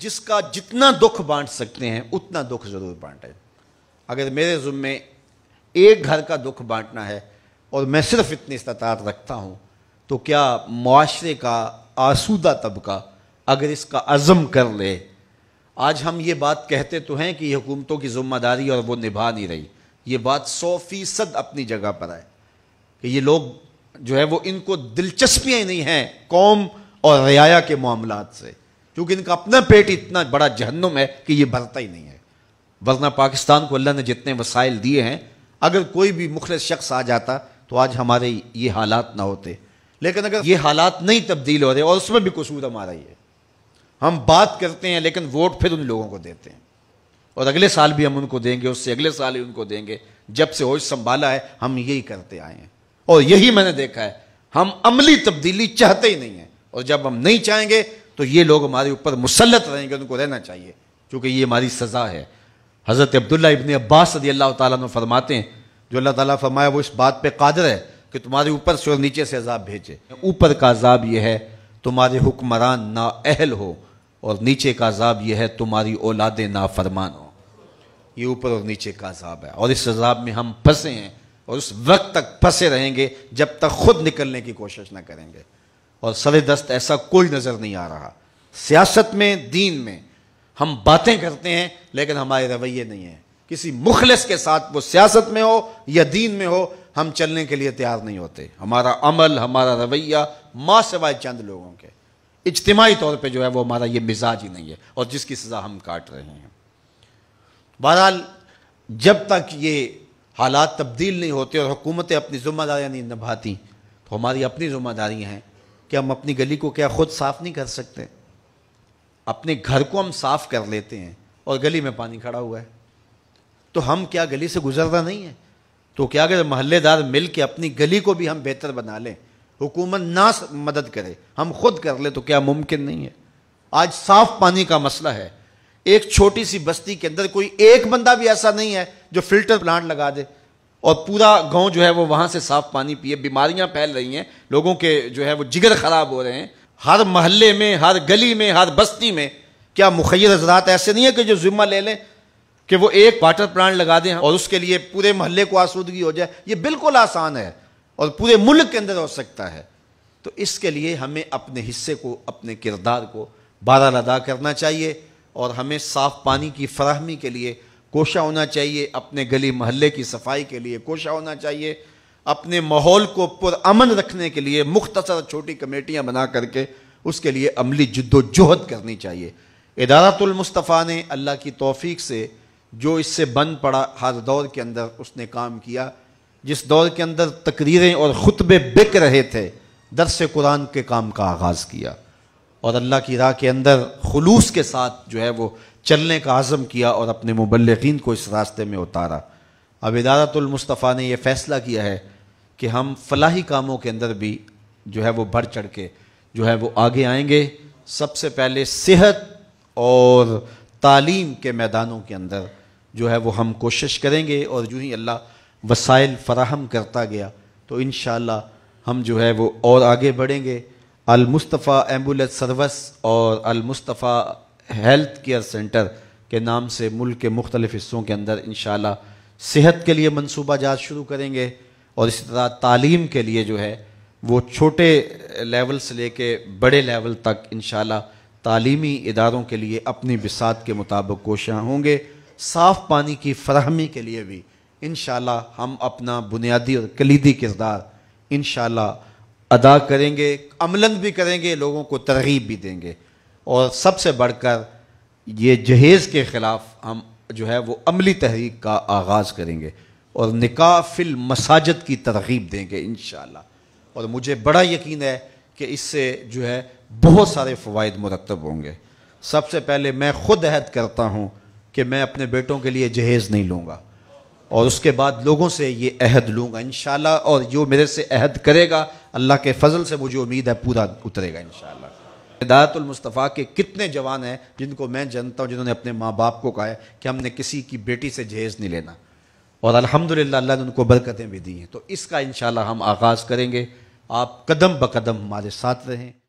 जिसका जितना दुख बांट सकते हैं उतना दुख ज़रूर बांटे अगर मेरे जुम्मे एक घर का दुख बांटना है और मैं सिर्फ इतनी इस्तात रखता हूँ तो क्या मुआरे का आसूदा तबका अगर इसका अज़म कर ले आज हम ये बात कहते तो हैं कि हुकूमतों की जिम्मेदारी और वो निभा नहीं रही ये बात सौ फीसद अपनी जगह पर आए कि ये लोग जो है वो इनको दिलचस्पियाँ नहीं हैं कौम और रियाया के मामला से क्योंकि इनका अपना पेट इतना बड़ा जहन्नुम है कि ये भरता ही नहीं है वरना पाकिस्तान को अल्लाह ने जितने वसाइल दिए हैं अगर कोई भी मुखल शख्स आ जाता तो आज हमारे ये हालात ना होते लेकिन अगर ये हालात नहीं तब्दील हो रहे और उसमें भी कसूर हमारा ही है हम बात करते हैं लेकिन वोट फिर उन लोगों को देते हैं और अगले साल भी हम उनको देंगे उससे अगले साल ही उनको देंगे जब से होश संभाला है हम यही करते आए हैं और यही मैंने देखा है हम अमली तब्दीली चाहते ही नहीं हैं और जब हम नहीं चाहेंगे तो ये लोग हमारे ऊपर मुसलत रहेंगे उनको रहना चाहिए क्योंकि ये हमारी सज़ा है हज़रत अब्दुल्ला इबन अब्बास सदी अल्लाह तुम फरमाते हैं जो अल्लाह ताली फरमाया वो इस बात पर कादर है कि तुम्हारे ऊपर से और नीचे से अजाब भेजे ऊपर का अजाब यह है तुम्हारे हुक्मरान ना अहल हो और नीचे का अजाब यह है तुम्हारी औलाद फरमान हो ये ऊपर और नीचे का अजाब है और इस अजाब में हम फंसे हैं और उस वक्त तक फंसे रहेंगे जब तक खुद निकलने की कोशिश ना करेंगे और सरे दस्त ऐसा कोई नज़र नहीं आ रहा सियासत में दीन में हम बातें करते हैं लेकिन हमारे रवैये नहीं हैं किसी मुखलस के साथ वो सियासत में हो या दीन में हो हम चलने के लिए तैयार नहीं होते हमारा अमल हमारा रवैया माँ सिवाय चंद लोगों के इज्तमाही तौर पर जो है वो हमारा ये मिजाज ही नहीं है और जिसकी सज़ा हम काट रहे हैं बहरहाल जब तक ये हालात तब्दील नहीं होते और हुकूमतें अपनी ज़िम्मेदारियाँ नहीं निभाती तो हमारी अपनी ज़िम्मेदारियाँ हैं कि हम अपनी गली को क्या खुद साफ नहीं कर सकते अपने घर को हम साफ कर लेते हैं और गली में पानी खड़ा हुआ है तो हम क्या गली से गुजरना नहीं है तो क्या अगर महल्लेदार मिल के अपनी गली को भी हम बेहतर बना लें हुकूमत ना मदद करे हम खुद कर ले तो क्या मुमकिन नहीं है आज साफ पानी का मसला है एक छोटी सी बस्ती के अंदर कोई एक बंदा भी ऐसा नहीं है जो फिल्टर प्लांट लगा दे और पूरा गांव जो है वो वहाँ से साफ पानी पिए बीमारियाँ फैल रही हैं लोगों के जो है वो जिगर ख़राब हो रहे हैं हर महल्ले में हर गली में हर बस्ती में क्या मुखैर हजरात ऐसे नहीं है कि जो ज़िम्मा ले लें कि वो एक वाटर प्लांट लगा दें और उसके लिए पूरे महल्ले को आसूदगी हो जाए ये बिल्कुल आसान है और पूरे मुल्क के अंदर हो सकता है तो इसके लिए हमें अपने हिस्से को अपने किरदार को बादल अदा करना चाहिए और हमें साफ़ पानी की फराहमी के लिए कोशा होना चाहिए अपने गली मोहल्ले की सफाई के लिए कोशा होना चाहिए अपने माहौल को पुरअमन रखने के लिए मुख्तसर छोटी कमेटियाँ बना करके उसके लिए अमली जद्दोजहद करनी चाहिए इदारतुलमस्तफ़ा ने अल्लाह की तोफ़ी से जो इससे बन पड़ा हर दौर के अंदर उसने काम किया जिस दौर के अंदर तकरीरें और ख़ुतबे बिक रहे थे दरस कुरान के काम का आगाज़ किया और अल्लाह की राह के अंदर खलूस के साथ जो है वो चलने का आज़म किया और अपने मुबलिन को इस रास्ते में उतारा अब इदारतमस्तफ़ा ने यह फ़ैसला किया है कि हम फलाही कामों के अंदर भी जो है वो बढ़ चढ़ के जो है वो आगे आएंगे सबसे पहले सेहत और तालीम के मैदानों के अंदर जो है वो हम कोशिश करेंगे और जूँ ही अल्लाह वसाइल फ़राहम करता गया तो इन हम जो है वो और आगे बढ़ेंगे अलमुस्तफ़ा एम्बुलेंस सर्विस और अलमुस्तफ़ा हेल्थ केयर सेंटर के नाम से मुल्क के मुख्तलिफ हिस्सों के अंदर इन सेहत के लिए मनसूबा जात शुरू करेंगे और इसी तरह तालीम के लिए जो है वो छोटे लेवल से लेके बड़े लेवल तक इन तालीमी इदारों के लिए अपनी बिसात के मुताबिक कोशाँ होंगे साफ़ पानी की फरहमी के लिए भी इन हम अपना बुनियादी और कलीदी किरदार इन अदा करेंगे अमलन भी करेंगे लोगों को तरगीब भी देंगे और सबसे बढ़कर ये जहेज़ के ख़िलाफ़ हम जो है वो अमली तहरीक का आगाज़ करेंगे और निकाफिल मसाजद की तरगीब देंगे इन और मुझे बड़ा यकीन है कि इससे जो है बहुत सारे फ़वाद मुरतब होंगे सबसे पहले मैं ख़ुद अहद करता हूँ कि मैं अपने बेटों के लिए जहेज़ नहीं लूँगा और उसके बाद लोगों से ये अहद लूँगा इन और जो मेरे से अहद करेगा अल्लाह के फजल से मुझे उम्मीद है पूरा उतरेगा इन दातुलमस्तफ़ा के कितने जवान हैं जिनको मैं जानता हूँ जिन्होंने अपने माँ बाप को कहा है कि हमने किसी की बेटी से जहेज़ नहीं लेना और अलहमदिल्ला अल्लाह ने उनको बरकतें भी दी हैं तो इसका इन हम आगाज़ करेंगे आप कदम ब कदम हमारे साथ रहें